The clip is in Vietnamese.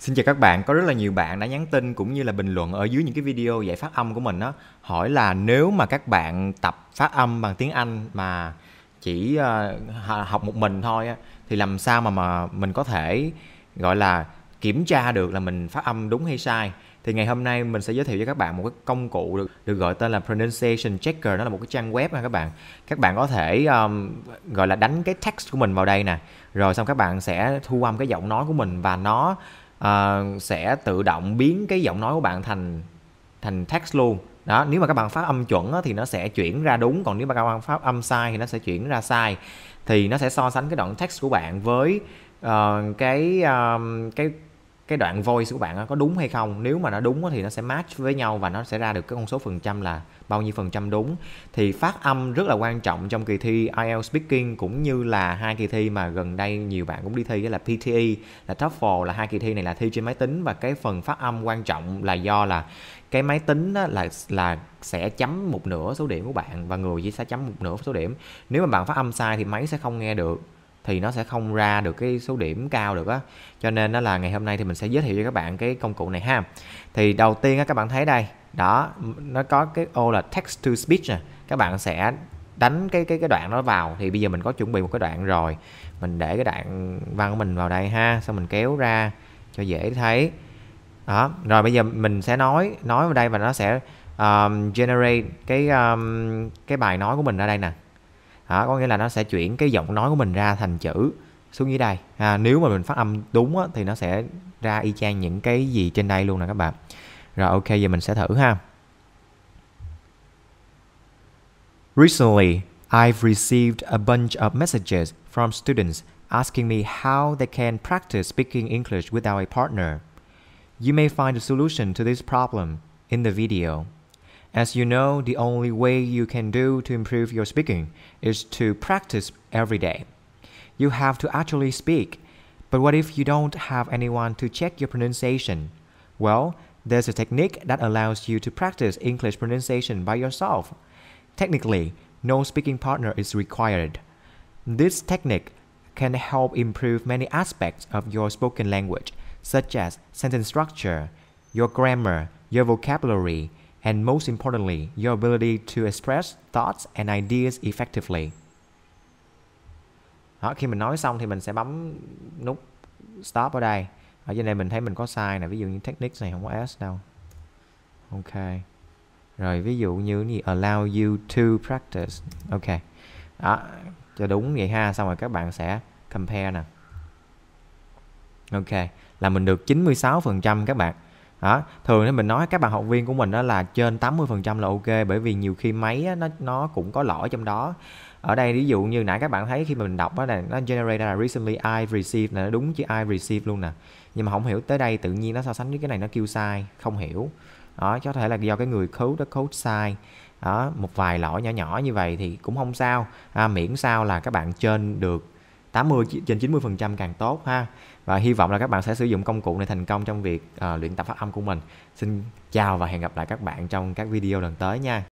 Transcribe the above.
Xin chào các bạn, có rất là nhiều bạn đã nhắn tin cũng như là bình luận ở dưới những cái video dạy phát âm của mình đó hỏi là nếu mà các bạn tập phát âm bằng tiếng Anh mà chỉ uh, học một mình thôi á, thì làm sao mà mà mình có thể gọi là kiểm tra được là mình phát âm đúng hay sai thì ngày hôm nay mình sẽ giới thiệu cho các bạn một cái công cụ được được gọi tên là pronunciation checker nó là một cái trang web nha các bạn các bạn có thể um, gọi là đánh cái text của mình vào đây nè rồi xong các bạn sẽ thu âm cái giọng nói của mình và nó uh, sẽ tự động biến cái giọng nói của bạn thành thành text luôn đó nếu mà các bạn phát âm chuẩn á, thì nó sẽ chuyển ra đúng còn nếu mà các bạn phát âm sai thì nó sẽ chuyển ra sai thì nó sẽ so sánh cái đoạn text của bạn với uh, cái uh, cái cái đoạn voice của bạn có đúng hay không nếu mà nó đúng thì nó sẽ match với nhau và nó sẽ ra được cái con số phần trăm là bao nhiêu phần trăm đúng thì phát âm rất là quan trọng trong kỳ thi IELTS speaking cũng như là hai kỳ thi mà gần đây nhiều bạn cũng đi thi đó là PTE là TOEFL là hai kỳ thi này là thi trên máy tính và cái phần phát âm quan trọng là do là cái máy tính là là sẽ chấm một nửa số điểm của bạn và người chỉ sẽ chấm một nửa số điểm nếu mà bạn phát âm sai thì máy sẽ không nghe được thì nó sẽ không ra được cái số điểm cao được á cho nên nó là ngày hôm nay thì mình sẽ giới thiệu cho các bạn cái công cụ này ha thì đầu tiên á, các bạn thấy đây đó nó có cái ô là text to speech nè các bạn sẽ đánh cái cái cái đoạn đó vào thì bây giờ mình có chuẩn bị một cái đoạn rồi mình để cái đoạn văn của mình vào đây ha xong mình kéo ra cho dễ thấy đó rồi bây giờ mình sẽ nói nói vào đây và nó sẽ um, generate cái um, cái bài nói của mình ra đây nè đó, có nghĩa là nó sẽ chuyển cái giọng nói của mình ra thành chữ xuống dưới đây à, nếu mà mình phát âm đúng á, thì nó sẽ ra y chang những cái gì trên đây luôn nè các bạn rồi ok giờ mình sẽ thử ha Recently, I've received a bunch of messages from students asking me how they can practice speaking English without a partner. You may find a solution to this problem in the video. As you know, the only way you can do to improve your speaking is to practice every day. You have to actually speak. But what if you don't have anyone to check your pronunciation? Well, there's a technique that allows you to practice English pronunciation by yourself. Technically, no speaking partner is required. This technique can help improve many aspects of your spoken language, such as sentence structure, your grammar, your vocabulary, and most importantly, your ability to express thoughts and ideas effectively. Đó, khi mình nói xong thì mình sẽ bấm nút stop ở đây. Ở trên đây mình thấy mình có sai nè, ví dụ như technique này không có S đâu. Ok. Rồi ví dụ như gì allow you to practice. Ok. Đó, cho đúng vậy ha, xong rồi các bạn sẽ compare nè. Ok, là mình được 96% các bạn đó thường thì mình nói các bạn học viên của mình đó là trên 80% là ok bởi vì nhiều khi máy á, nó nó cũng có lỗi trong đó ở đây ví dụ như nãy các bạn thấy khi mình đọc đó là nó generate là recently I received là nó đúng chứ I received luôn nè nhưng mà không hiểu tới đây tự nhiên nó so sánh với cái này nó kêu sai không hiểu đó có thể là do cái người code đó code sai đó một vài lỗi nhỏ nhỏ như vậy thì cũng không sao à, miễn sao là các bạn trên được 80 trên 90% càng tốt ha và hy vọng là các bạn sẽ sử dụng công cụ này thành công trong việc uh, luyện tập phát âm của mình xin chào và hẹn gặp lại các bạn trong các video lần tới nha